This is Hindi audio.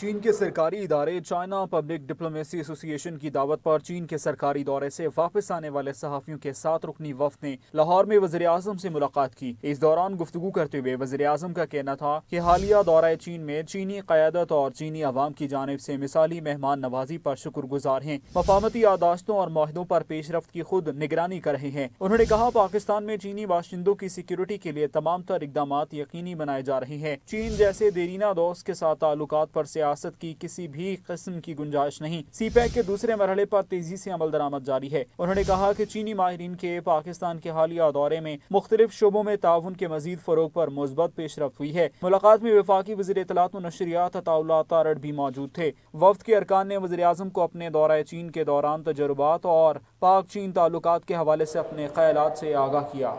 चीन के सरकारी इदारे चाइना पब्लिक डिप्लोमेसी एसोसिएशन की दावत पर चीन के सरकारी दौरे से वापस आने वाले सहाफ़ियों के साथ रुकनी वफ्द ने लाहौर में वजे अजम से मुलाकात की इस दौरान गुफ्तु करते हुए वजे अजम का कहना था कि हालिया दौरा चीन में चीनी क्यादत और चीनी अवाम की जानब से मिसाली मेहमान नवाजी पर गुजार हैं मफामती यादाश्तों और माहदों पर पेश रफ्त की खुद निगरानी कर रहे हैं उन्होंने कहा पाकिस्तान में चीनी बाशिंदों की सिक्योरिटी के लिए तमाम तर इकदाम यकीनी बनाए जा रहे हैं चीन जैसे देरीना दोस्त के साथ ताल्लुक पर से रियासत की किसी भी किस्म की गुंजाइश नहीं सी पैक के दूसरे मरहले पर तेजी से अमल दरामद जारी है उन्होंने कहा की चीनी माहरीन के पाकिस्तान के हालिया दौरे में मुख्तलिफ शोबों में ताउन के मजीद फरोग पर मुस्बत पेश रफ्त हुई है मुलाकात में विफाक वजी इतलात नशरियात तारड़ भी मौजूद थे वफद के अरकान ने वजी अजम को अपने दौरा चीन के दौरान तजुर्बात और पाक चीन ताल्लुक के हवाले से अपने ख्याल से आगाह किया